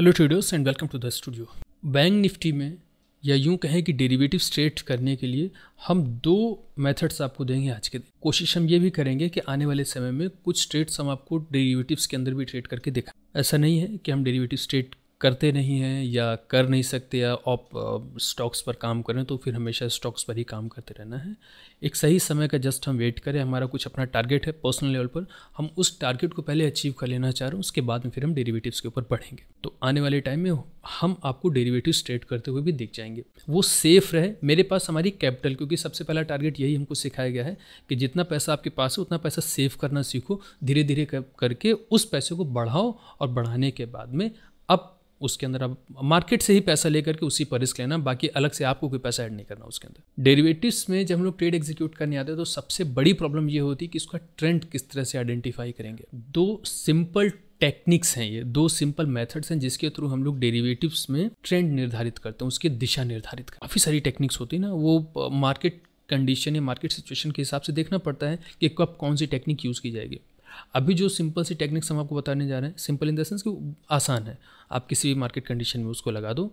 hello traders and welcome to the studio bank Nifty में या यूं कहें कि डेरिवेटिव स्ट्रेट करने के लिए हम दो मेथड्स आपको देंगे आज के दिन कोशिश हम ये भी करेंगे कि आने वाले समय में कुछ स्ट्रेट्स हम आपको डेरिवेटिव्स के अंदर भी ट्रेड करके दिखाएं ऐसा नहीं है कि हम डेरिवेटिव स्ट्रेट करते नहीं हैं या कर नहीं सकते या आप स्टॉक्स पर काम करें तो फिर हमेशा स्टॉक्स पर ही काम करते रहना है एक सही समय का जस्ट हम वेट करें हमारा कुछ अपना टारगेट है पर्सनल लेवल पर हम उस टारगेट को पहले अचीव कर लेना चाह रहे हैं उसके बाद में फिर हम डेरिवेटिव्स के ऊपर बढ़ेंगे तो आने वाले टाइम में हम आपको डेरीवेटिव ट्रेड करते हुए भी दिख जाएंगे वो सेफ रहे मेरे पास हमारी कैपिटल क्योंकि सबसे पहला टारगेट यही हमको सिखाया गया है कि जितना पैसा आपके पास है उतना पैसा सेव करना सीखो धीरे धीरे करके उस पैसे को बढ़ाओ और बढ़ाने के बाद में अब उसके अंदर आप मार्केट से ही पैसा लेकर के उसी पर रिस्क लेना बाकी अलग से आपको कोई पैसा ऐड नहीं करना उसके अंदर डेरिवेटिव्स में जब हम लोग ट्रेड एग्जीक्यूट करने आते हैं तो सबसे बड़ी प्रॉब्लम ये होती है कि इसका ट्रेंड किस तरह से आइडेंटिफाई करेंगे दो सिंपल टेक्निक्स हैं ये दो सिंपल मेथड्स हैं जिसके थ्रू हम लोग डेरिवेटिव्स में ट्रेंड निर्धारित करते हैं उसकी दिशा निर्धारित करते काफ़ी सारी टेक्निक्स होती है ना वो मार्केट uh, कंडीशन या मार्केट सिचुएशन के हिसाब से देखना पड़ता है कि कब कौन सी टेक्निक यूज़ की जाएगी अभी जो सिंपल सी टेक्निक्स हम आपको बताने जा रहे हैं सिंपल इन द सेंस कि आसान है आप किसी भी मार्केट कंडीशन में उसको लगा दो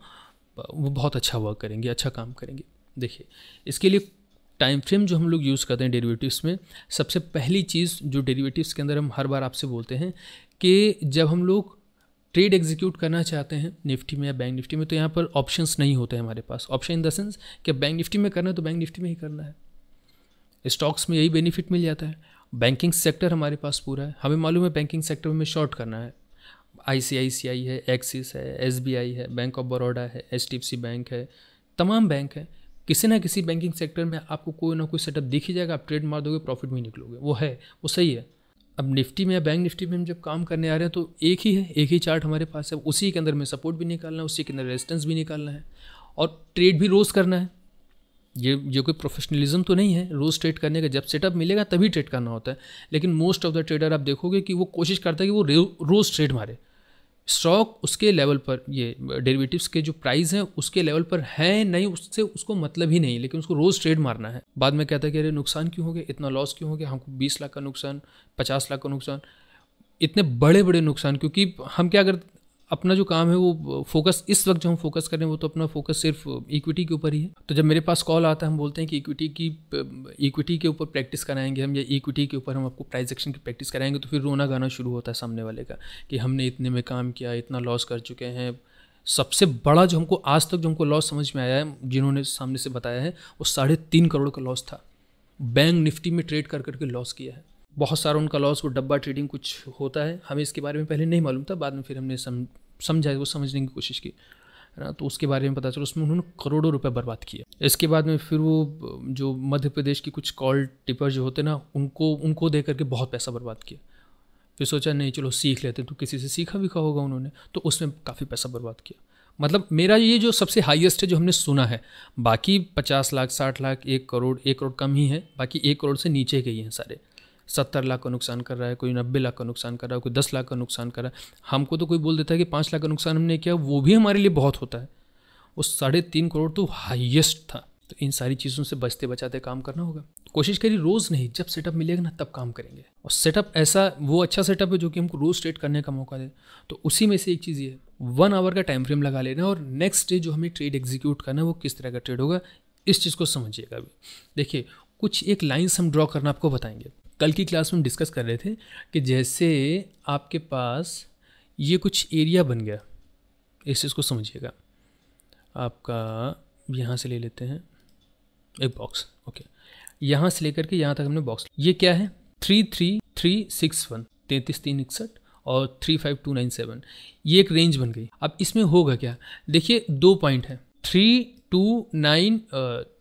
वो बहुत अच्छा वर्क करेंगे अच्छा काम करेंगे देखिए इसके लिए टाइम फ्रेम जो हम लोग यूज़ करते हैं डेरिवेटिव्स में सबसे पहली चीज़ जो डेरिवेटिव्स के अंदर हम हर बार आपसे बोलते हैं कि जब हम लोग ट्रेड एग्जीक्यूट करना चाहते हैं निफ्टी में या बैंक निफ्टी में तो यहाँ पर ऑप्शंस नहीं होते हैं हमारे पास ऑप्शन इन द सेंस कि बैंक निफ्टी में करना है तो बैंक निफ्टी में ही करना है स्टॉक्स में यही बेनिफिट मिल जाता है बैंकिंग सेक्टर हमारे पास पूरा है हमें मालूम है बैंकिंग सेक्टर में शॉर्ट करना है आईसीआईसीआई है एक्सिस है एसबीआई है बैंक ऑफ बड़ौदा है एच बैंक है तमाम बैंक है किसी ना किसी बैंकिंग सेक्टर में आपको कोई ना कोई सेटअप दिख ही जाएगा आप ट्रेड मार दोगे प्रॉफिट में निकलोगे वो है वो सही है अब निफ्टी में या बैंक निफ्टी में हम जब काम करने आ रहे हैं तो एक ही है एक ही चार्ट हमारे पास है उसी के अंदर में सपोर्ट भी निकालना है उसी के अंदर रेजिस्टेंस भी निकालना है और ट्रेड भी रोज़ करना है ये ये कोई प्रोफेशनलिज्म तो नहीं है रोज़ ट्रेड करने का जब सेटअप मिलेगा तभी ट्रेड करना होता है लेकिन मोस्ट ऑफ द ट्रेडर आप देखोगे कि वो कोशिश करता है कि वो रोज़ ट्रेड मारे स्टॉक उसके लेवल पर ये डेरिवेटिव्स के जो प्राइस हैं उसके लेवल पर हैं नहीं उससे उसको मतलब ही नहीं लेकिन उसको रोज़ ट्रेड मारना है बाद में कहता है कि अरे नुकसान क्यों हो गया इतना लॉस क्यों हो गया हमको बीस लाख का नुकसान पचास लाख का नुकसान इतने बड़े बड़े नुकसान क्योंकि हम क्या अगर अपना जो काम है वो फोकस इस वक्त जो हम फोकस करें वो तो अपना फोकस सिर्फ इक्विटी के ऊपर ही है तो जब मेरे पास कॉल आता है हम बोलते हैं कि इक्विटी की इक्विटी के ऊपर प्रैक्टिस कराएंगे हम या इक्विटी के ऊपर हम आपको प्राइस एक्शन की प्रैक्टिस कराएंगे तो फिर रोना गाना शुरू होता है सामने वाले का कि हमने इतने में काम किया इतना लॉस कर चुके हैं सबसे बड़ा जो हमको आज तक जो हमको लॉस समझ में आया है जिन्होंने सामने से बताया है वो साढ़े तीन करोड़ का लॉस था बैंक निफ्टी में ट्रेड कर करके लॉस किया है बहुत सारा उनका लॉस वो डब्बा ट्रेडिंग कुछ होता है हमें इसके बारे में पहले नहीं मालूम था बाद में फिर हमने समझा वो समझने की कोशिश की है ना तो उसके बारे में पता चला उसमें उन्होंने करोड़ों रुपए बर्बाद किया इसके बाद में फिर वो जो मध्य प्रदेश की कुछ कॉल टिपर जो होते ना उनको उनको दे करके बहुत पैसा बर्बाद किया फिर सोचा नहीं चलो सीख लेते तो किसी से सीखा भी होगा उन्होंने तो उसमें काफ़ी पैसा बर्बाद किया मतलब मेरा ये जो सबसे हाईएस्ट है जो हमने सुना है बाकी पचास लाख साठ लाख एक करोड़ एक करोड़ कम ही है बाकी एक करोड़ से नीचे के ही हैं सारे सत्तर लाख का नुकसान कर रहा है कोई नब्बे लाख का नुकसान कर रहा है कोई दस लाख का नुकसान कर रहा है हमको तो कोई बोल देता है कि पाँच लाख का नुकसान हमने किया वो भी हमारे लिए बहुत होता है वो साढ़े तीन करोड़ तो हाइएस्ट था तो इन सारी चीज़ों से बचते बचाते काम करना होगा कोशिश करिए रोज़ नहीं जब सेटअप मिलेगा ना तब काम करेंगे और सेटअप ऐसा वो अच्छा सेटअप है जो कि हमको रोज़ ट्रेड करने का मौका दे तो उसी में से एक चीज़ ये वन आवर का टाइम फ्रेम लगा लेना और नेक्स्ट डे जो हमें ट्रेड एग्जीक्यूट करना है वो किस तरह का ट्रेड होगा इस चीज़ को समझिएगा अभी देखिए कुछ एक लाइन्स हम ड्रॉ करना आपको बताएंगे कल की क्लास में हम डिस्कस कर रहे थे कि जैसे आपके पास ये कुछ एरिया बन गया इस चीज़ को समझिएगा आपका यहाँ से ले लेते हैं एक बॉक्स ओके यहाँ से लेकर के यहाँ तक हमने बॉक्स ये क्या है three three three six one तैंतीस तीन इकसठ और three five two nine seven ये एक रेंज बन गई अब इसमें होगा क्या देखिए दो पॉइंट है three two nine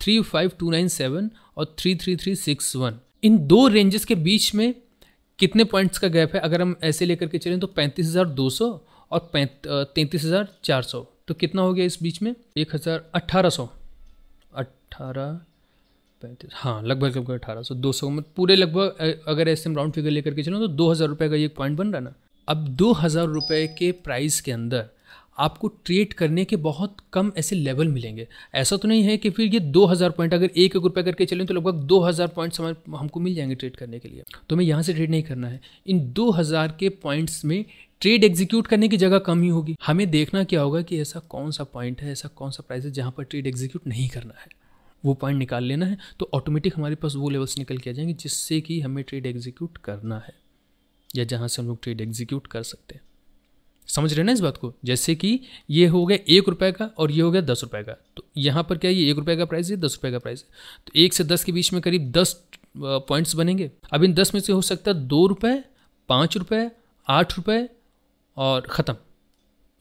three five two nine seven और three three three six one इन दो रेंजेस के बीच में कितने पॉइंट्स का गैप है अगर हम ऐसे लेकर के चलें तो पैंतीस हज़ार दो सौ और तैंतीस हज़ार चार सौ तो कितना हो गया इस बीच में एक हज़ार अट्ठारह सौ अट्ठारह पैंतीस हाँ लगभग लगभग अठारह सौ दो सौ मतलब पूरे लगभग अगर ऐसे हम राउंड फिगर लेकर के चलें तो दो हज़ार रुपये का ये पॉइंट बन रहा ना अब दो हज़ार रुपये के प्राइस के अंदर आपको ट्रेड करने के बहुत कम ऐसे लेवल मिलेंगे ऐसा तो नहीं है कि फिर ये 2000 पॉइंट अगर एक एक रुपया करके चलें तो लगभग 2000 पॉइंट्स हमारे हमको मिल जाएंगे ट्रेड करने के लिए तो हमें यहाँ से ट्रेड नहीं करना है इन 2000 के पॉइंट्स में ट्रेड एग्जीक्यूट करने की जगह कम ही होगी हमें देखना क्या होगा कि ऐसा कौन सा पॉइंट है ऐसा कौन सा प्राइस है जहाँ पर ट्रेड एग्जीक्यूट नहीं करना है वो पॉइंट निकाल लेना है तो ऑटोमेटिक हमारे पास वो लेवल्स निकल के आ जाएंगे जिससे कि हमें ट्रेड एग्जीक्यूट करना है या जहाँ से हम लोग ट्रेड एग्जीक्यूट कर सकते हैं समझ रहे ना इस बात को जैसे कि ये हो गया एक रुपये का और ये हो गया दस रुपये का तो यहाँ पर क्या ये एक रुपये का प्राइस है दस रुपये का प्राइस है तो एक से दस के बीच में करीब दस पॉइंट्स बनेंगे अब इन दस में से हो सकता है दो रुपये पाँच रुपये आठ रुपये और ख़त्म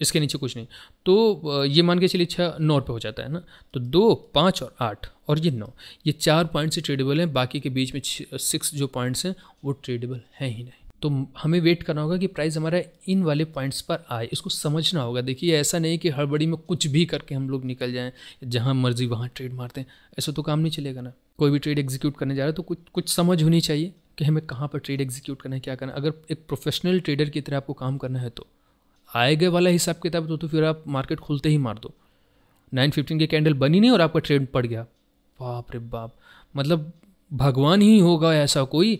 इसके नीचे कुछ नहीं तो ये मान के चलिए छः नौ रुपये हो जाता है ना तो दो पाँच और आठ और ये नौ ये चार पॉइंट्स ट्रेडेबल हैं बाकी के बीच में सिक्स जो पॉइंट्स हैं वो ट्रेडेबल हैं ही नहीं तो हमें वेट करना होगा कि प्राइस हमारा इन वाले पॉइंट्स पर आए इसको समझना होगा देखिए ऐसा नहीं कि हड़बड़ी में कुछ भी करके हम लोग निकल जाएं जहां मर्जी वहां ट्रेड मारते हैं ऐसा तो काम नहीं चलेगा ना कोई भी ट्रेड एग्जीक्यूट करने जा रहा है तो कुछ कुछ समझ होनी चाहिए कि हमें कहाँ पर ट्रेड एग्जीक्यूट करना है क्या करना है अगर एक प्रोफेशनल ट्रेडर की तरह आपको काम करना है तो आए गए वाला हिसाब किताब तो, तो फिर आप मार्केट खुलते ही मार दो नाइन फिफ्टीन की कैंडल बनी नहीं और आपका ट्रेड पड़ गया बाप रे बाप मतलब भगवान ही होगा ऐसा कोई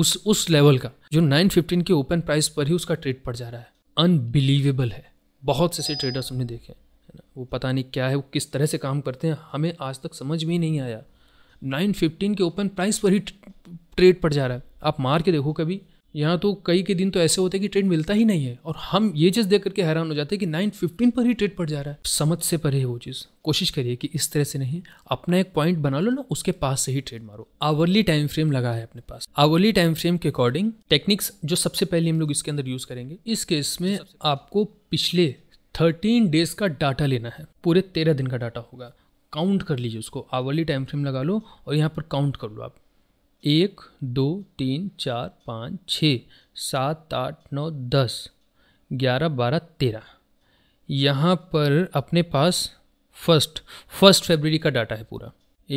उस उस लेवल का जो 915 के ओपन प्राइस पर ही उसका ट्रेड पड़ जा रहा है अनबिलीवेबल है बहुत से ऐसे ट्रेडर्स हमने देखे है ना वो पता नहीं क्या है वो किस तरह से काम करते हैं हमें आज तक समझ में ही नहीं आया फिफ्टीन के ओपन प्राइस पर ही ट्रेड पड़ जा रहा है आप मार के देखो कभी यहाँ तो कई के दिन तो ऐसे होते हैं कि ट्रेड मिलता ही नहीं है और हम ये चीज़ देख करके हैरान हो जाते हैं कि नाइन फिफ्टीन पर ही ट्रेड पड़ जा रहा है समझ से परे है वो चीज़ कोशिश करिए कि इस तरह से नहीं अपना एक पॉइंट बना लो ना उसके पास से ही ट्रेड मारो आवरली टाइम फ्रेम लगा है अपने पास आवरली टाइम फ्रेम के अकॉर्डिंग टेक्निक्स जो सबसे पहले हम लोग इसके अंदर यूज़ करेंगे इस केस में आपको पिछले थर्टीन डेज का डाटा लेना है पूरे तेरह दिन का डाटा होगा काउंट कर लीजिए उसको आवरली टाइम फ्रेम लगा लो और यहाँ पर काउंट कर लो आप एक दो तीन चार पाँच छ सात आठ नौ दस ग्यारह बारह तेरह यहाँ पर अपने पास फर्स्ट फर्स्ट फेबररी का डाटा है पूरा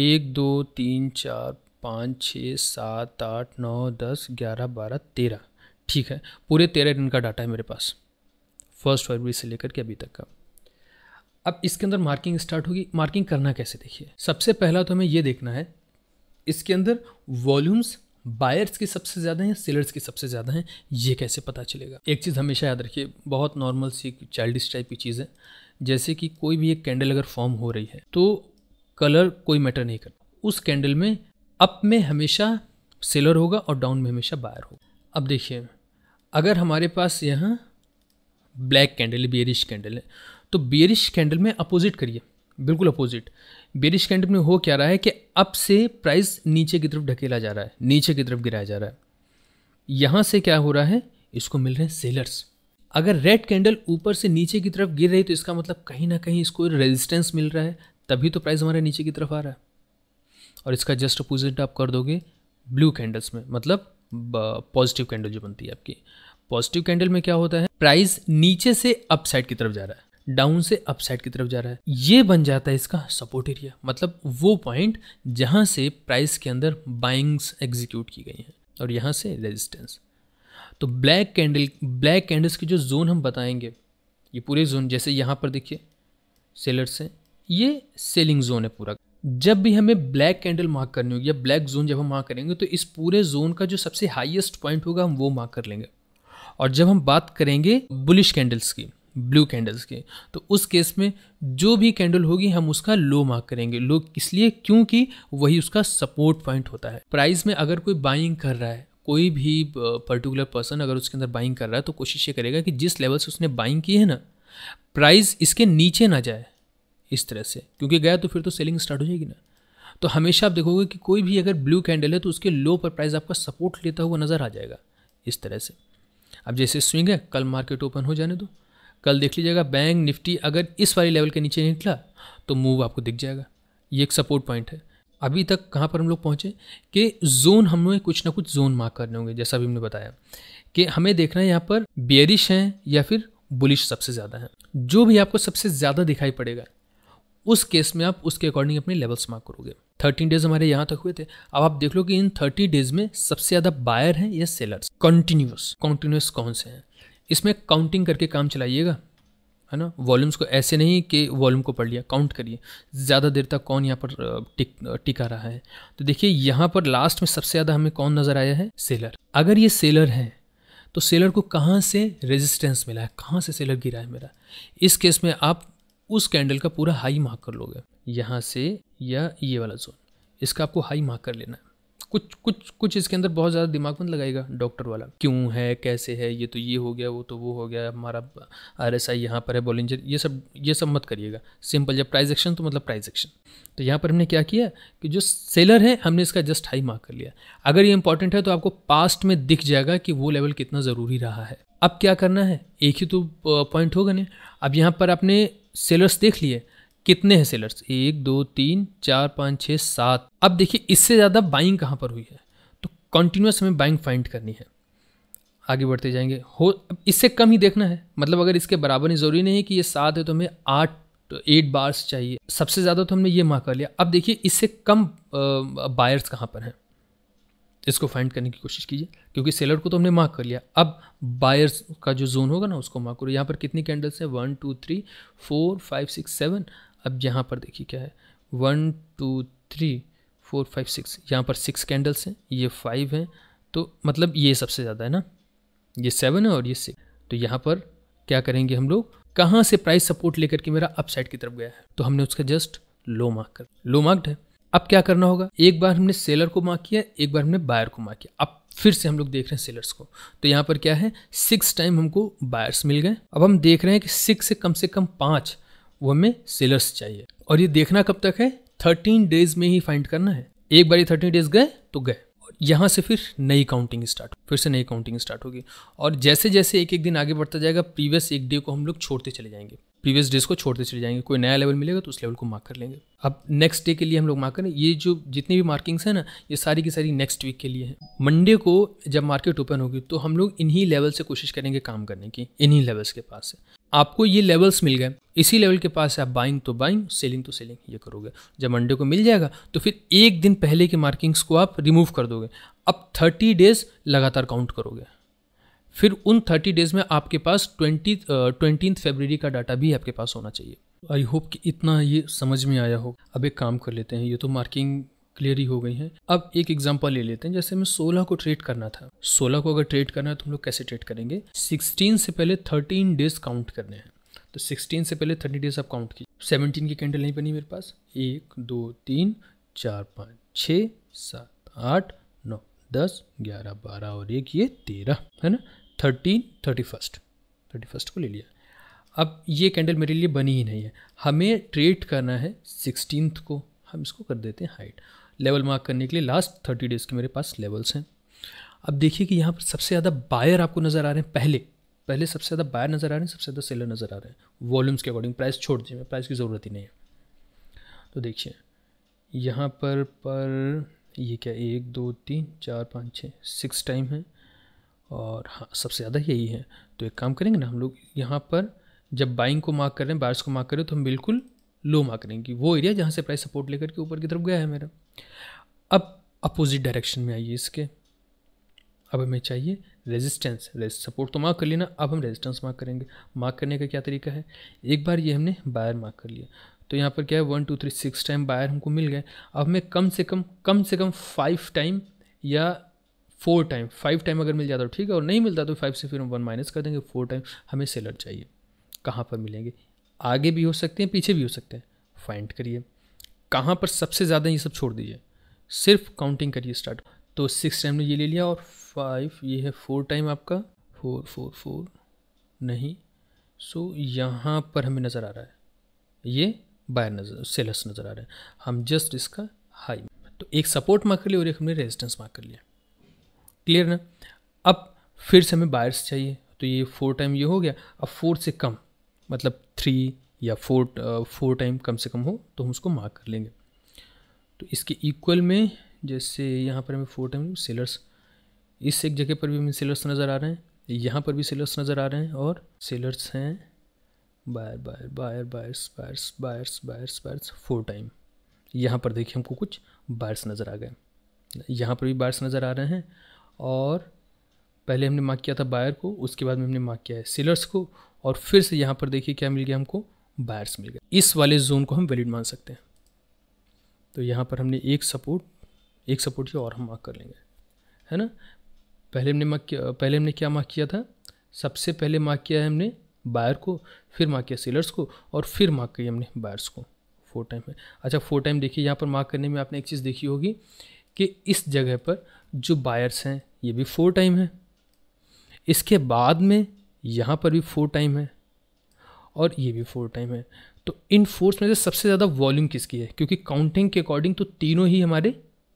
एक दो तीन चार पाँच छः सात आठ नौ दस ग्यारह बारह तेरह ठीक है पूरे तेरह दिन का डाटा है मेरे पास फर्स्ट फरवरी से लेकर के अभी तक का अब इसके अंदर मार्किंग स्टार्ट होगी मार्किंग करना कैसे देखिए सबसे पहला तो हमें ये देखना है इसके अंदर वॉल्यूम्स बायर्स के सबसे ज़्यादा हैं सेलर्स के सबसे ज़्यादा हैं ये कैसे पता चलेगा एक चीज़ हमेशा याद रखिए बहुत नॉर्मल सी चाइल्डिश टाइप की चीज़ है जैसे कि कोई भी एक कैंडल अगर फॉर्म हो रही है तो कलर कोई मैटर नहीं करता उस कैंडल में अप में हमेशा सेलर होगा और डाउन में हमेशा बायर होगा अब देखिए अगर हमारे पास यहाँ ब्लैक कैंडल है बियरिश कैंडल है तो बियरिश कैंडल में अपोजिट करिए बिल्कुल अपोजिट बेरिश कैंडल में हो क्या रहा है कि अब से प्राइस नीचे की तरफ ढकेला जा रहा है नीचे की तरफ गिराया जा रहा है यहाँ से क्या हो रहा है इसको मिल रहे हैं सेलर्स अगर रेड कैंडल ऊपर से नीचे की तरफ गिर रही तो इसका मतलब कहीं ना कहीं इसको रेजिस्टेंस मिल रहा है तभी तो प्राइस हमारे नीचे की तरफ आ रहा है और इसका जस्ट अपोजिट आप कर दोगे ब्लू कैंडल्स में मतलब पॉजिटिव कैंडल जो बनती है आपकी पॉजिटिव कैंडल में क्या होता है प्राइस नीचे से अपसाइड की तरफ जा रहा है डाउन से अपसाइड की तरफ जा रहा है ये बन जाता है इसका सपोर्ट एरिया मतलब वो पॉइंट जहाँ से प्राइस के अंदर बाइंग्स एग्जीक्यूट की गई हैं और यहाँ से रेजिस्टेंस तो ब्लैक कैंडल ब्लैक कैंडल्स की जो जोन हम बताएंगे ये पूरे जोन जैसे यहाँ पर देखिए सेलर्स हैं ये सेलिंग जोन है पूरा जब भी हमें ब्लैक कैंडल मार्क करनी होगी या ब्लैक जोन जब हम मार्क करेंगे तो इस पूरे जोन का जो सबसे हाईएस्ट पॉइंट होगा हम वो मार्क कर लेंगे और जब हम बात करेंगे बुलिश कैंडल्स की ब्लू कैंडल्स के तो उस केस में जो भी कैंडल होगी हम उसका लो मार्क करेंगे लो इसलिए क्योंकि वही उसका सपोर्ट पॉइंट होता है प्राइस में अगर कोई बाइंग कर रहा है कोई भी पर्टिकुलर पर्सन अगर उसके अंदर बाइंग कर रहा है तो कोशिश ये करेगा कि जिस लेवल से उसने बाइंग की है ना प्राइस इसके नीचे ना जाए इस तरह से क्योंकि गया तो फिर तो सेलिंग स्टार्ट हो जाएगी ना तो हमेशा आप देखोगे कि कोई भी अगर ब्लू कैंडल है तो उसके लो पर प्राइस आपका सपोर्ट लेता हुआ नज़र आ जाएगा इस तरह से अब जैसे स्विंग है कल मार्केट ओपन हो जाने दो कल देख लीजिएगा बैंक निफ्टी अगर इस वाले लेवल के नीचे निकला तो मूव आपको दिख जाएगा ये एक सपोर्ट पॉइंट है अभी तक कहाँ पर हम लोग पहुँचे कि जोन हमें कुछ ना कुछ जोन मार्क करने होंगे जैसा अभी हमने बताया कि हमें देखना है यहाँ पर बेरिश हैं या फिर बुलिश सबसे ज़्यादा है जो भी आपको सबसे ज़्यादा दिखाई पड़ेगा उस केस में आप उसके अकॉर्डिंग अपने लेवल्स मार्क करोगे थर्टीन डेज हमारे यहाँ तक हुए थे अब आप देख लो कि इन थर्टी डेज में सबसे ज़्यादा बायर हैं या सेलर्स कंटिन्यूस कॉन्टिन्यूस कौन से हैं इसमें काउंटिंग करके काम चलाइएगा है ना वॉल्यूम्स को ऐसे नहीं कि वॉल्यूम को पढ़ लिया काउंट करिए ज़्यादा देर तक कौन यहाँ पर टिक टिका रहा है तो देखिए यहाँ पर लास्ट में सबसे ज़्यादा हमें कौन नज़र आया है सेलर अगर ये सेलर है तो सेलर को कहाँ से रेजिस्टेंस मिला है कहाँ से सेलर गिरा है मेरा इस केस में आप उस कैंडल का पूरा हाई मार्क कर लोगे यहाँ से या ये वाला जोन इसका आपको हाई मार्क कर लेना है कुछ कुछ कुछ इसके अंदर बहुत ज़्यादा दिमाग मत लगाएगा डॉक्टर वाला क्यों है कैसे है ये तो ये हो गया वो तो वो हो गया हमारा आर एस आई यहाँ पर है बॉलिंजर ये सब ये सब मत करिएगा सिंपल जब प्राइज एक्शन तो मतलब प्राइज एक्शन तो यहाँ पर हमने क्या किया कि जो सेलर है हमने इसका जस्ट हाई मार्क कर लिया अगर ये इंपॉर्टेंट है तो आपको पास्ट में दिख जाएगा कि वो लेवल कितना ज़रूरी रहा है अब क्या करना है एक ही तो पॉइंट होगा ना अब यहाँ पर आपने सेलर्स देख लिए कितने हैं सेलर्स एक दो तीन चार पाँच छः सात अब देखिए इससे ज़्यादा बाइंग कहाँ पर हुई है तो कंटिन्यूस हमें बाइंग फाइंड करनी है आगे बढ़ते जाएंगे हो इससे कम ही देखना है मतलब अगर इसके बराबर ही ज़रूरी नहीं है कि ये सात है तो हमें आठ तो एट बार्स चाहिए सबसे ज़्यादा तो हमने ये माँ कर लिया अब देखिए इससे कम बायर्स कहाँ पर हैं इसको फाइंड करने की कोशिश कीजिए क्योंकि सेलर को तो हमने मार्क कर लिया अब बायर्स का जो जोन होगा ना उसको मार्क करो यहाँ पर कितनी कैंडल्स हैं one two three four five six seven अब यहाँ पर देखिए क्या है one two three four five six यहाँ पर सिक्स कैंडल्स हैं ये फाइव हैं तो मतलब ये सबसे ज़्यादा है ना ये सेवन है और ये सिक्स तो यहाँ पर क्या करेंगे हम लोग कहाँ से प्राइस सपोर्ट लेकर के मेरा अपसाइड की तरफ गया है तो हमने उसका जस्ट लो मार्क कर लो मार्क्ड है अब क्या करना होगा एक बार हमने सेलर को मार्क किया एक बार हमने बायर को मार्क किया अब फिर से हम लोग देख रहे हैं सेलर्स को तो यहाँ पर क्या है सिक्स टाइम हमको बायर्स मिल गए अब हम देख रहे हैं कि सिक्स से कम से कम पाँच वो हमें सेलर्स चाहिए और ये देखना कब तक है थर्टीन डेज में ही फाइंड करना है एक बार ये थर्टीन डेज गए तो गए यहाँ से फिर नई काउंटिंग स्टार्ट फिर से नई काउंटिंग स्टार्ट होगी और जैसे जैसे एक एक दिन आगे बढ़ता जाएगा प्रीवियस एक डे को हम लोग छोड़ते चले जाएंगे प्रीवियस डेज को छोड़ते चले जाएंगे कोई नया लेवल मिलेगा तो उस लेवल को मार्क कर लेंगे अब नेक्स्ट डे के लिए हम लोग मार्क करें ये जो जितनी भी मार्किंग्स हैं ना ये सारी की सारी नेक्स्ट वीक के लिए हैं मंडे को जब मार्केट ओपन होगी तो हम लोग इन्हीं लेवल से कोशिश करेंगे काम करने की इन्हीं लेवल्स के पास से आपको ये लेवल्स मिल गए इसी लेवल के पास से आप बाइंग तो बाइंग सेलिंग तो सेलिंग ये करोगे जब मंडे को मिल जाएगा तो फिर एक दिन पहले के मार्किंग्स को आप रिमूव कर दोगे अब थर्टी डेज लगातार काउंट करोगे फिर उन थर्टी डेज में आपके पास ट्वेंटी ट्वेंटी फेबररी का डाटा भी आपके पास होना चाहिए आई होप कि इतना ये समझ में आया हो अब एक काम कर लेते हैं ये तो मार्किंग क्लियर ही हो गई है अब एक एग्जांपल ले लेते हैं जैसे मैं 16 को ट्रेड करना था 16 को अगर ट्रेड करना है तो हम लोग कैसे ट्रेड करेंगे 16 से पहले 13 डेज काउंट करने हैं तो 16 से पहले 30 डेज आप काउंट कीजिए 17 की कैंडल नहीं बनी मेरे पास एक दो तीन चार पाँच छः सात आठ नौ दस ग्यारह बारह और एक ये तेरह है ना thirteen thirty first thirty first को ले लिया अब ये कैंडल मेरे लिए बनी ही नहीं है हमें ट्रेड करना है सिक्सटीन को हम इसको कर देते हैं हाइट लेवल मार्क करने के लिए लास्ट थर्टी डेज़ के मेरे पास लेवल्स हैं अब देखिए कि यहाँ पर सबसे ज़्यादा बायर आपको नज़र आ रहे हैं पहले पहले सबसे ज़्यादा बायर नज़र आ रहे हैं सबसे ज़्यादा सेलर नज़र आ रहे हैं वॉल्यूम्स के अकॉर्डिंग प्राइस छोड़ दीजिए प्राइस की ज़रूरत ही नहीं है तो देखिए यहाँ पर पर ये क्या एक दो तीन चार पाँच छः सिक्स टाइम है और हाँ सबसे ज़्यादा यही है तो एक काम करेंगे ना हम लोग यहाँ पर जब बाइंग को मार्क कर रहे हैं बायर्स को मार्क कर रहे हैं तो हम बिल्कुल लो मार्क करेंगे वो एरिया जहाँ से प्राइस सपोर्ट लेकर के ऊपर की तरफ गया है मेरा अब अपोजिट डायरेक्शन में आइए इसके अब हमें चाहिए रेजिस्टेंस सपोर्ट तो मार्क कर लिया ना अब हम रेजिस्टेंस मार्क करेंगे मार्क करने का क्या तरीका है एक बार ये हमने बायर मार्क कर लिया तो यहाँ पर क्या है one two three six time buyer हमको मिल गए अब हमें कम से कम कम से कम फाइव टाइम या फोर टाइम फाइव टाइम अगर मिल जाता तो ठीक है और नहीं मिलता तो फाइव से फिर हम वन माइनस कर देंगे फोर टाइम हमें सेलर चाहिए कहाँ पर मिलेंगे आगे भी हो सकते हैं पीछे भी हो सकते हैं फाइंड करिए कहाँ पर सबसे ज़्यादा ये सब छोड़ दीजिए सिर्फ काउंटिंग करिए स्टार्ट तो सिक्स टाइम ने ये ले लिया और फाइव ये है फोर टाइम आपका फोर फोर फोर नहीं सो यहाँ पर हमें नज़र आ रहा है ये बायर नज़र सेलस नज़र आ रहा है हम जस्ट इसका हाई तो एक सपोर्ट मार्क कर लिया और एक हमने रेजिस्टेंस मार्क कर लिया क्लियर ना अब फिर से हमें बायर्स चाहिए तो ये फोर टाइम ये हो गया अब फोर से कम मतलब थ्री या फोर फोर टाइम कम से कम हो तो हम उसको मार्क कर लेंगे तो इसके इक्वल में जैसे यहाँ पर हमें फोर टाइम सेलर्स इस एक जगह पर भी हमें सेलर्स नज़र आ रहे हैं यहाँ पर भी सेलर्स नज़र आ रहे हैं और सेलर्स हैं buyer buyer buyer buyers buyers buyers buyers buyers four time यहाँ पर देखिए हमको कुछ बायर्स नज़र आ गए यहाँ पर भी बायर्स नज़र आ रहे हैं और पहले हमने मार्क किया था बायर को उसके बाद में हमने मार्क किया है सेलर्स को और फिर से यहाँ पर देखिए क्या मिल गया हमको बायर्स मिल गया इस वाले जोन को हम वैलिड मान सकते हैं तो यहाँ पर हमने एक सपोर्ट एक सपोर्ट किया और हम मार्क कर लेंगे है ना पहले हमने मार्क किया पहले हमने क्या मार्क किया था सबसे पहले मार्क किया है हमने बायर को फिर मार्क किया सेलर्स को और फिर मार्क किया हमने बायर्स को फोर टाइम में अच्छा फोर टाइम देखिए यहाँ पर मार्क करने में आपने एक चीज़ देखी होगी कि इस जगह पर जो बायर्स हैं ये भी फोर टाइम है इसके बाद में यहाँ पर भी फोर टाइम है और ये भी फोर टाइम है तो इन फोर्स में से सबसे ज़्यादा वॉल्यूम किसकी है क्योंकि काउंटिंग के अकॉर्डिंग तो तीनों ही हमारे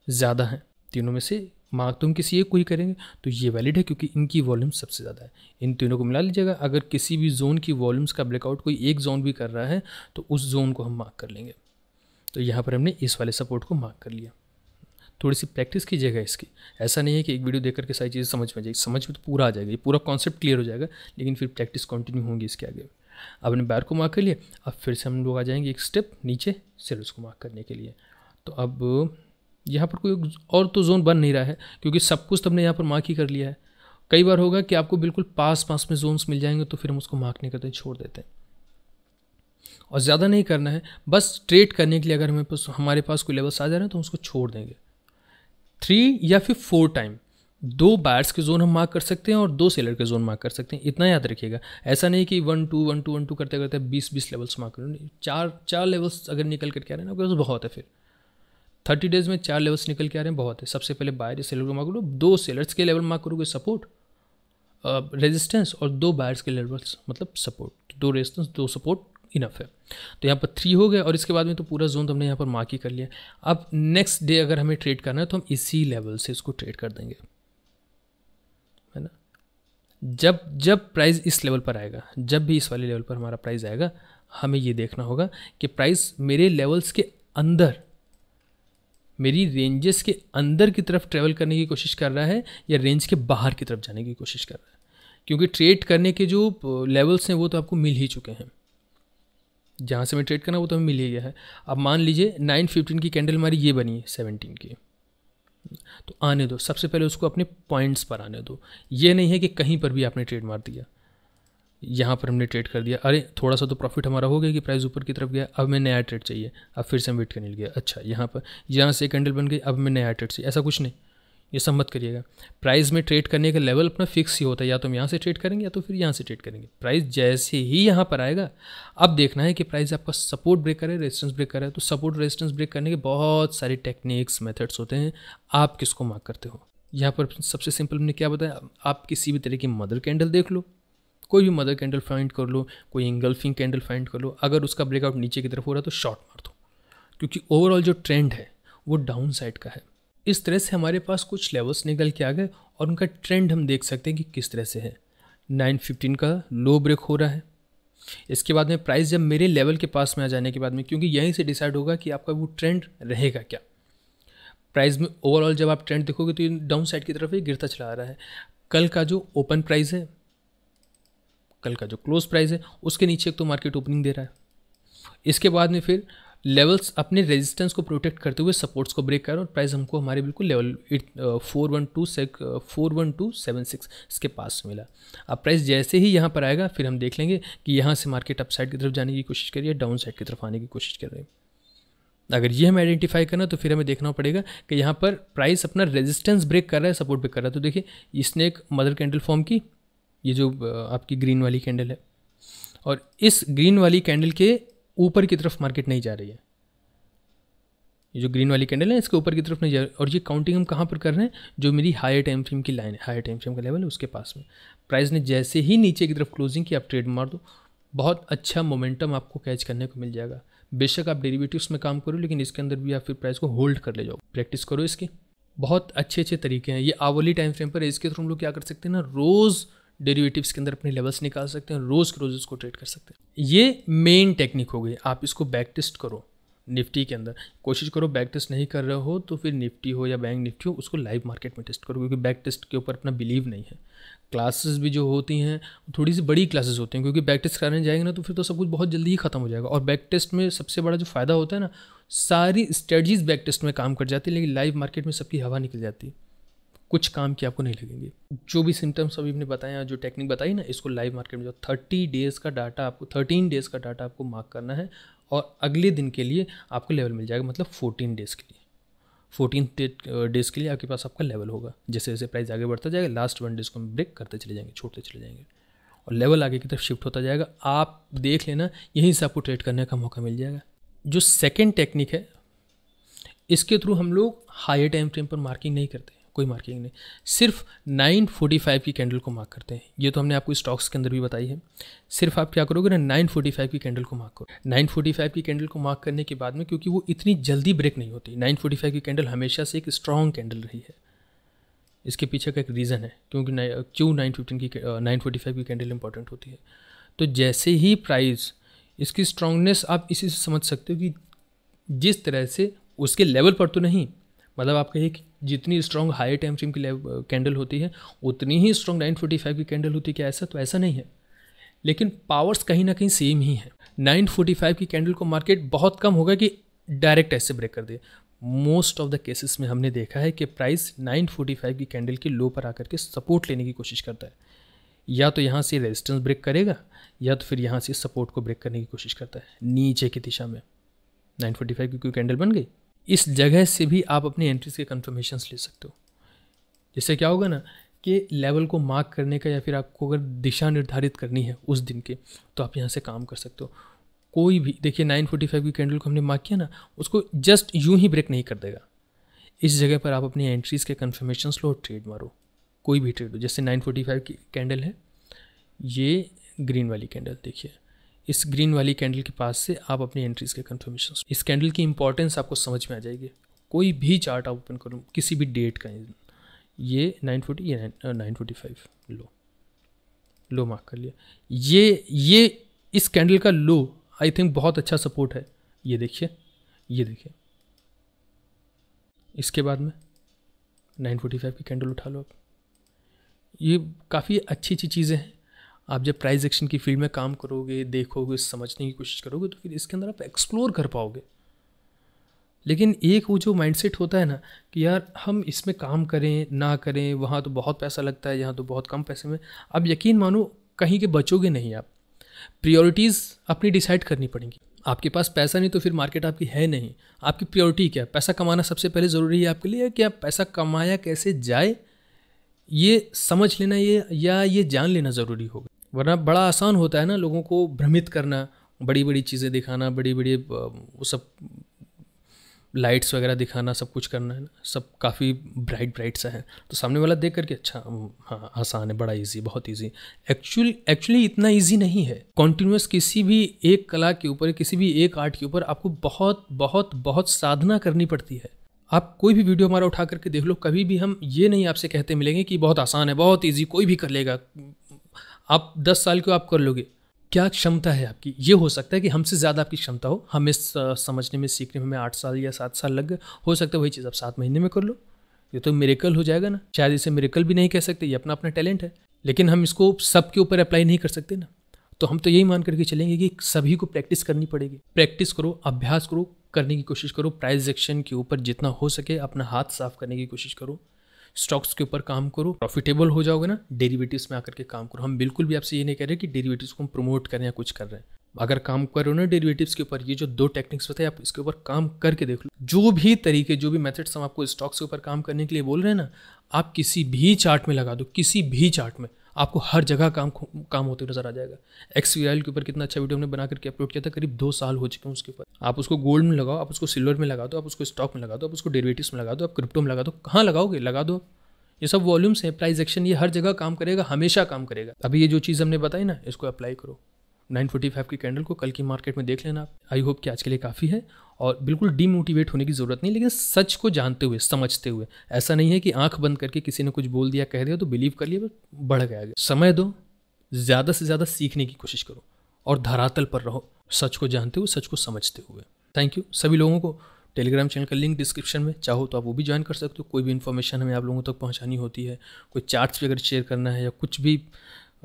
ज़्यादा हैं तीनों में से मार्क तो हम किसी एक को ही करेंगे तो ये वैलिड है क्योंकि इनकी वॉल्यूम सबसे ज़्यादा है इन तीनों को मिला लीजिएगा अगर किसी भी जोन की वॉल्यूम्स का ब्लैकआउट कोई एक जोन भी कर रहा है तो उस जोन को हम मार्क कर लेंगे तो यहाँ पर हमने इस वाले सपोर्ट को मार्क कर लिया थोड़ी सी प्रैक्टिस कीजिएगा इसकी ऐसा नहीं है कि एक वीडियो देख करके सारी चीज़ें समझ में जाएगी समझ में तो पूरा आ जाएगा ये पूरा कॉन्सेप्ट क्लियर हो जाएगा लेकिन फिर प्रैक्टिस कंटिन्यू होगी इसके आगे अपने बैर को मार्क कर लिया अब फिर से हम लोग आ जाएंगे एक स्टेप नीचे सेल्स को मार्क करने के लिए तो अब यहाँ पर कोई और तो जोन बन नहीं रहा है क्योंकि सब कुछ तो हमने यहाँ पर मार्क ही कर लिया है कई बार होगा कि आपको बिल्कुल पास पास में जोन्स मिल जाएंगे तो फिर हम उसको मार्क नहीं करते छोड़ देते हैं और ज़्यादा नहीं करना है बस ट्रेड करने के लिए अगर हमें पास हमारे पास कोई लेवल्स आ जा रहे हैं तो उसको छोड़ देंगे थ्री या फिर फोर टाइम दो बायर्स के जोन हम मार्क कर सकते हैं और दो सेलर के जोन मार्क कर सकते हैं इतना याद रखिएगा ऐसा नहीं कि one two one two one two करते करते बीस बीस लेवल्स मार्क करो नहीं चार चार लेवल्स अगर निकल करके आ रहे हैं ना तो बहुत है फिर थर्टी डेज में चार लेवल्स निकल के आ रहे हैं बहुत है सबसे पहले बायर सेलर को मार्क करो दो सेलर्स के लेवल मार्क करोगे सपोर्ट रेजिस्टेंस और दो बायर्स के लेवल्स मतलब सपोर्ट दो रेजिस्टेंस दो सपोर्ट इनफ है तो यहाँ पर थ्री हो गया और इसके बाद में तो पूरा जोन तो हमने यहाँ पर मार्क ही कर लिया अब नेक्स्ट डे अगर हमें ट्रेड करना है तो हम इसी लेवल से इसको ट्रेड कर देंगे है ना जब जब प्राइस इस लेवल पर आएगा जब भी इस वाले लेवल पर हमारा प्राइस आएगा हमें ये देखना होगा कि प्राइस मेरे लेवल्स के अंदर मेरी रेंजेस के अंदर की तरफ ट्रेवल करने की कोशिश कर रहा है या रेंज के बाहर की तरफ जाने की कोशिश कर रहा है क्योंकि ट्रेड करने के जो लेवल्स हैं वो तो आपको मिल ही चुके हैं जहाँ से हमें ट्रेड करना वो तो हमें मिल ही गया है अब मान लीजिए नाइन फिफ्टीन की कैंडल हमारी ये बनी है सेवनटीन की तो आने दो सबसे पहले उसको अपने पॉइंट्स पर आने दो ये नहीं है कि कहीं पर भी आपने ट्रेड मार दिया यहाँ पर हमने ट्रेड कर दिया अरे थोड़ा सा तो प्रॉफिट हमारा हो गया कि प्राइस ऊपर की तरफ गया अब मैं नया ट्रेड चाहिए अब फिर से हम वेट करने लग गया अच्छा यहाँ पर यहाँ से कैंडल बन गई अब मैं नया ट्रेड चाहिए ऐसा कुछ नहीं ये सब मत करिएगा प्राइस में ट्रेड करने का लेवल अपना फिक्स ही होता है या तो हम यहाँ से ट्रेड करेंगे या तो फिर यहाँ से ट्रेड करेंगे प्राइस जैसे ही यहाँ पर आएगा अब देखना है कि प्राइस आपका सपोर्ट ब्रेक करे रेजिस्टेंस ब्रेक करे तो सपोर्ट रेजिस्टेंस ब्रेक करने के बहुत सारे टेक्निक्स मेथड्स होते हैं आप किसको मार्क करते हो यहाँ पर सबसे सिंपल हमने क्या बताया आप किसी भी तरह की मदर कैंडल देख लो कोई भी मदर कैंडल फाइंड कर लो कोई इंगल्फिंग कैंडल फाइंड कर लो अगर उसका ब्रेकआउट नीचे की तरफ हो रहा है तो शॉर्ट मार दो क्योंकि ओवरऑल जो ट्रेंड है वो डाउन साइड का है इस तरह से हमारे पास कुछ लेवल्स निकल के आ गए और उनका ट्रेंड हम देख सकते हैं कि किस तरह से है 915 का लो ब्रेक हो रहा है इसके बाद में प्राइस जब मेरे लेवल के पास में आ जाने के बाद में क्योंकि यहीं से डिसाइड होगा कि आपका वो ट्रेंड रहेगा क्या प्राइस में ओवरऑल जब आप ट्रेंड देखोगे तो डाउन साइड की तरफ ही गिरता चला आ रहा है कल का जो ओपन प्राइस है कल का जो क्लोज प्राइस है उसके नीचे एक तो मार्केट ओपनिंग दे रहा है इसके बाद में फिर लेवल्स अपने रेजिस्टेंस को प्रोटेक्ट करते हुए सपोर्ट्स को ब्रेक है और प्राइस हमको हमारे बिल्कुल level eight four one two से four one two seven six इसके पास मिला अब प्राइस जैसे ही यहाँ पर आएगा फिर हम देख लेंगे कि यहाँ से मार्केट अप साइड की तरफ जाने की कोशिश करिए डाउन साइड की तरफ आने की कोशिश कर रही है अगर ये हमें आइडेंटिफाई करना तो फिर हमें देखना पड़ेगा कि यहाँ पर प्राइस अपना रेजिस्टेंस ब्रेक कर रहा है सपोर्ट ब्रेक कर रहा है तो देखिए इसने एक मदर कैंडल फॉर्म की ये जो uh, आपकी ग्रीन वाली कैंडल है और इस ग्रीन वाली कैंडल के ऊपर की तरफ मार्केट नहीं जा रही है ये जो ग्रीन वाली कैंडल है इसके ऊपर की तरफ नहीं जा रही और ये काउंटिंग हम कहाँ पर कर रहे हैं जो मेरी हायर टाइम फ्रेम की लाइन है हायर टाइम फ्रेम का लेवल है उसके पास में प्राइस ने जैसे ही नीचे की तरफ क्लोजिंग की आप ट्रेड मार दो बहुत अच्छा मोमेंटम आपको कैच करने को मिल जाएगा बेशक आप डेरिवेटिव्स में काम करो लेकिन इसके अंदर भी आप फिर प्राइस को होल्ड कर ले जाओ प्रैक्टिस करो इसकी बहुत अच्छे अच्छे तरीके हैं ये आवली टाइम फ्रेम पर इसके थ्रू हम लोग क्या कर सकते हैं ना रोज़ डेरिवेटिव्स के अंदर अपने लेवल्स निकाल सकते हैं रोज़ के रोज़ उसको ट्रेड कर सकते हैं ये मेन टेक्निक हो गई आप इसको बैक टेस्ट करो निफ्टी के अंदर कोशिश करो बैक टेस्ट नहीं कर रहे हो तो फिर निफ्टी हो या बैंक निफ्टी हो उसको लाइव मार्केट में टेस्ट करो क्योंकि बैक टेस्ट के ऊपर अपना बिलीव नहीं है क्लासेस भी जो होती हैं थोड़ी सी बड़ी क्लासेस होती हैं क्योंकि बैक टेस्ट कराने जाएंगे ना तो फिर तो सब कुछ बहुत जल्दी ही खत्म हो जाएगा और बैक टेस्ट में सबसे बड़ा जो फ़ायदा होता है ना सारी स्ट्रेटजीज बैक टेस्ट में काम कर जाती है लेकिन लाइव मार्केट में सबकी हवा निकल जाती है कुछ काम की आपको नहीं लगेंगे जो भी सिम्टम्स अभी हमने बताया जो टेक्निक बताई ना इसको लाइव मार्केट में जो थर्टी डेज़ का डाटा आपको थर्टीन डेज़ का डाटा आपको मार्क करना है और अगले दिन के लिए आपको लेवल मिल जाएगा मतलब फोर्टीन डेज़ के लिए फोर्टीन डेज़ के लिए आपके पास आपका लेवल होगा जैसे जैसे प्राइस आगे बढ़ता जाएगा लास्ट वन डेज़ को हम ब्रेक करते चले जाएंगे छोड़ते चले जाएंगे और लेवल आगे की तरफ शिफ्ट होता जाएगा आप देख लेना यहीं से आपको ट्रेड करने का मौका मिल जाएगा जो सेकेंड टेक्निक है इसके थ्रू हम लोग हायर टाइम फ्रेम पर मार्किंग नहीं करते कोई मार्किंग नहीं सिर्फ 945 की कैंडल को मार्क करते हैं ये तो हमने आपको स्टॉक्स के अंदर भी बताई है सिर्फ आप क्या करोगे ना 945 की कैंडल को मार्क करो 945 की कैंडल को मार्क करने के बाद में क्योंकि वो इतनी जल्दी ब्रेक नहीं होती 945 की कैंडल हमेशा से एक स्ट्रॉन्ग कैंडल रही है इसके पीछे का एक रीज़न है क्योंकि क्यों नाइन फिफ्टीन की नाइन फोर्टी फाइव की कैंडल इंपॉर्टेंट होती है तो जैसे ही प्राइस इसकी स्ट्रांगनेस आप इसी से समझ सकते हो कि जिस तरह से उसके लेवल पर तो नहीं मतलब आप कहिए कि जितनी स्ट्रॉन्ग हाई टाइम फ्रेम की कैंडल होती है उतनी ही स्ट्रॉन्ग नाइन फोर्टी फाइव की कैंडल होती है क्या ऐसा तो ऐसा नहीं है लेकिन पावर्स कहीं ना कहीं सेम ही है नाइन फोर्टी फाइव की कैंडल को मार्केट बहुत कम होगा कि डायरेक्ट ऐसे ब्रेक कर दे मोस्ट ऑफ द केसेस में हमने देखा है कि प्राइस 945 की कैंडल के लो पर आकर के सपोर्ट लेने की कोशिश करता है या तो यहाँ से रेजिस्टेंस ब्रेक करेगा या तो फिर यहाँ से सपोर्ट को ब्रेक करने की कोशिश करता है नीचे की दिशा में 945 की कोई कैंडल बन गई इस जगह से भी आप अपनी एंट्रीज के कन्फर्मेशंस ले सकते हो जिससे क्या होगा ना कि लेवल को मार्क करने का या फिर आपको अगर दिशा निर्धारित करनी है उस दिन के तो आप यहाँ से काम कर सकते हो कोई भी देखिए नाइन फोर्टी फाइव की कैंडल को हमने मार्क किया ना उसको जस्ट यूं ही ब्रेक नहीं कर देगा इस जगह पर आप अपनी एंट्रीज़ के कन्फर्मेशन लो ट्रेड मारो कोई भी ट्रेड हो जैसे नाइन फोर्टी फाइव की कैंडल है ये ग्रीन वाली कैंडल देखिए इस ग्रीन वाली कैंडल के पास से आप अपनी एंट्रीज के कन्फर्मेशन इस कैंडल की इंपॉर्टेंस आपको समझ में आ जाएगी कोई भी चार्ट आप ओपन करूँ किसी भी डेट का ये नाइन फोर्टी या nine forty five low low mark कर लिया ये ये इस कैंडल का लो आई थिंक बहुत अच्छा सपोर्ट है ये देखिए ये देखिए इसके बाद में 945 की कैंडल उठा लो आप ये काफ़ी अच्छी अच्छी चीज़ें हैं आप जब प्राइज एक्शन की फील्ड में काम करोगे देखोगे समझने की कोशिश करोगे तो फिर इसके अंदर आप एक्सप्लोर कर पाओगे लेकिन एक वो जो माइंडसेट होता है ना कि यार हम इसमें काम करें ना करें वहाँ तो बहुत पैसा लगता है यहाँ तो बहुत कम पैसे में अब यकीन मानो कहीं के बचोगे नहीं आप प्रियोरिटीज़ अपनी डिसाइड करनी पड़ेंगी आपके पास पैसा नहीं तो फिर मार्केट आपकी है नहीं आपकी प्रियोरिटी क्या पैसा कमाना सबसे पहले ज़रूरी है आपके लिए कि आप पैसा कमाया कैसे जाए ये समझ लेना ये या ये जान लेना ज़रूरी होगा वरना बड़ा आसान होता है ना लोगों को भ्रमित करना बड़ी बड़ी चीज़ें दिखाना बड़ी बड़ी वो सब लाइट्स वगैरह दिखाना सब कुछ करना है ना सब काफ़ी ब्राइट ब्राइट सा है तो सामने वाला देख करके अच्छा हाँ आसान है बड़ा इजी बहुत इजी एक्चुअल एक्चुअली इतना इजी नहीं है कॉन्टिन्यूस किसी भी एक कला के ऊपर किसी भी एक आर्ट के ऊपर आपको बहुत बहुत बहुत साधना करनी पड़ती है आप कोई भी वीडियो हमारा उठा करके देख लो कभी भी हम ये नहीं आपसे कहते मिलेंगे कि बहुत आसान है बहुत ईजी कोई भी कर लेगा आप दस साल को आप कर लोगे क्या क्षमता है आपकी ये हो सकता है कि हमसे ज़्यादा आपकी क्षमता हो हमें समझने में सीखने में हमें आठ साल या सात साल लग गए हो सकता है वही चीज़ आप सात महीने में कर लो ये तो मेरेकल हो जाएगा ना शायद इसे मेरेकल भी नहीं कह सकते ये अपना अपना टैलेंट है लेकिन हम इसको सबके ऊपर अप्लाई नहीं कर सकते ना तो हम तो यही मान करके चलेंगे कि सभी को प्रैक्टिस करनी पड़ेगी प्रैक्टिस करो अभ्यास करो करने की कोशिश करो प्राइजेक्शन के ऊपर जितना हो सके अपना हाथ साफ करने की कोशिश करो स्टॉक्स के ऊपर काम करो प्रॉफिटेबल हो जाओगे ना डेरिवेटिव्स में आकर के काम करो हम बिल्कुल भी आपसे ये नहीं कह रहे कि डेरिवेटिव्स को हम प्रमोट करें या कुछ कर रहे हैं अगर काम करो ना डेरिवेटिव्स के ऊपर ये जो दो टेक्निक्स बताए आप इसके ऊपर काम करके देख लो जो भी तरीके जो भी मेथड्स हम आपको स्टॉक्स के ऊपर काम करने के लिए बोल रहे हैं ना आप किसी भी चार्ट में लगा दो किसी भी चार्ट में आपको हर जगह काम काम होते नज़र आ जाएगा एक्स वी के ऊपर कितना अच्छा वीडियो हमने बना करके अपलोड किया था करीब दो साल हो चुके हैं उसके ऊपर आप उसको गोल्ड में लगाओ आप उसको सिल्वर में लगा दो आप उसको स्टॉक में लगा दो आप उसको डेरिवेटिव्स में लगा दो आप क्रिप्टो में लगा दो कहाँ लगाओगे लगा दो ये सब वॉल्यूम्स हैं प्राइजेक्शन एक्शन ये हर जगह काम करेगा हमेशा काम करेगा अभी ये जो चीज़ हमने बताई ना इसको अप्लाई करो 945 की कैंडल को कल की मार्केट में देख लेना आई होप कि आज के लिए काफ़ी है और बिल्कुल डीमोटिवेट होने की ज़रूरत नहीं लेकिन सच को जानते हुए समझते हुए ऐसा नहीं है कि आंख बंद करके किसी ने कुछ बोल दिया कह दिया तो बिलीव कर लिए बढ़ गया समय दो ज़्यादा से ज़्यादा सीखने की कोशिश करो और धरातल पर रहो सच को जानते हुए सच को समझते हुए थैंक यू सभी लोगों को टेलीग्राम चैनल का लिंक डिस्क्रिप्शन में चाहो तो आप वो भी ज्वाइन कर सकते हो कोई भी इन्फॉर्मेशन हमें आप लोगों तक पहुंचानी होती है कोई चार्ट्स भी अगर शेयर करना है या कुछ भी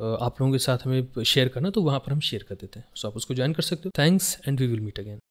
आप लोगों के साथ हमें शेयर करना तो वहाँ पर हम शेयर कर देते हैं सो so आप उसको ज्वाइन कर सकते हो thanks and we will meet again